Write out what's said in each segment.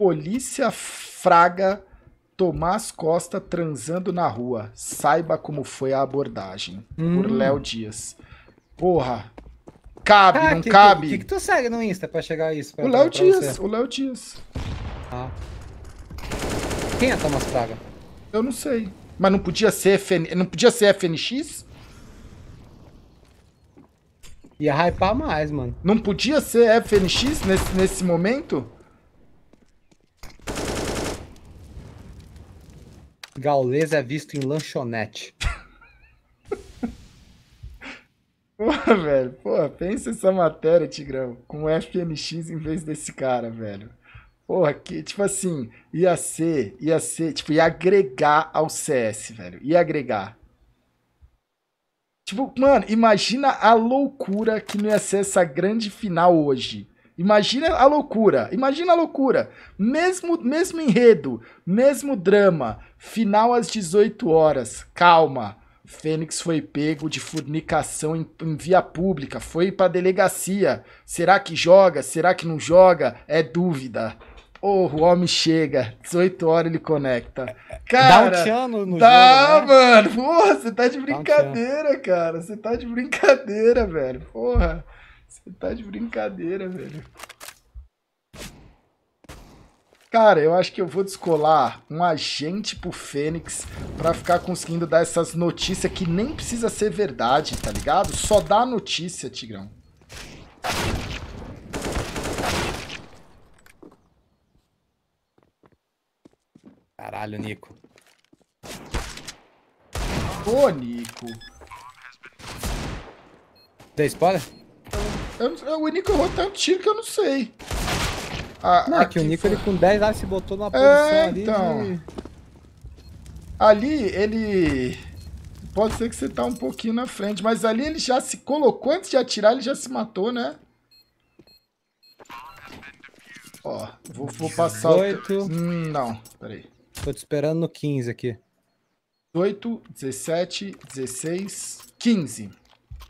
Polícia fraga Tomás Costa transando na rua. Saiba como foi a abordagem. Hum. Por Léo Dias. Porra. Cabe, ah, não que, cabe? O que, que, tu segue no Insta pra chegar isso? Pra, o Léo Dias, você? o Léo Dias. Ah. Quem é Tomás Fraga? Eu não sei. Mas não podia ser, FN... não podia ser FNX? Ia hypar mais, mano. Não podia ser FNX nesse, nesse momento? Gaulês é visto em lanchonete. Porra, velho, porra, pensa essa matéria, Tigrão, com FNX em vez desse cara, velho. Porra, que, tipo assim, ia ser, ia ser, tipo, ia agregar ao CS, velho. Ia agregar. Tipo, mano, imagina a loucura que não ia ser essa grande final hoje. Imagina a loucura, imagina a loucura. Mesmo, mesmo enredo, mesmo drama, final às 18 horas. Calma. Fênix foi pego de fornicação em, em via pública, foi para delegacia. Será que joga? Será que não joga? É dúvida. Porra, o homem chega, 18 horas ele conecta. Cara, dá um tchan no, no dá, jogo, né? mano. Porra, você tá de brincadeira, um cara. Você tá de brincadeira, velho. Porra. Você tá de brincadeira, velho. Cara, eu acho que eu vou descolar um agente pro Fênix pra ficar conseguindo dar essas notícias que nem precisa ser verdade, tá ligado? Só dá notícia, Tigrão. Caralho, Nico. Ô, Nico. Tem spoiler? Eu, o Nico errou tanto tiro que eu não sei. Ah, não, é que o Nico ele com 10 lá se botou numa é, posição é, ali então. de... Ali ele... Pode ser que você tá um pouquinho na frente, mas ali ele já se colocou antes de atirar, ele já se matou, né? Ó, vou, vou passar 18. o... Hum, não, peraí. Tô te esperando no 15 aqui. 18, 17, 16, 15,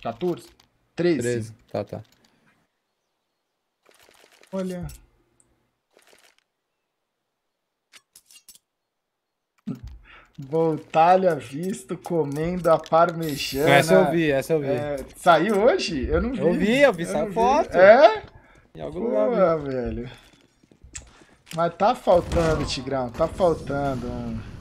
14, 13. 13, tá, tá. Olha. Voltalha visto comendo a parmejana. Essa eu vi, essa eu vi. É, saiu hoje? Eu não vi. Eu vi, eu vi, essa foto. É? Em algum Pô, lugar. velho. Mas tá faltando, Tigrão, tá faltando Mano.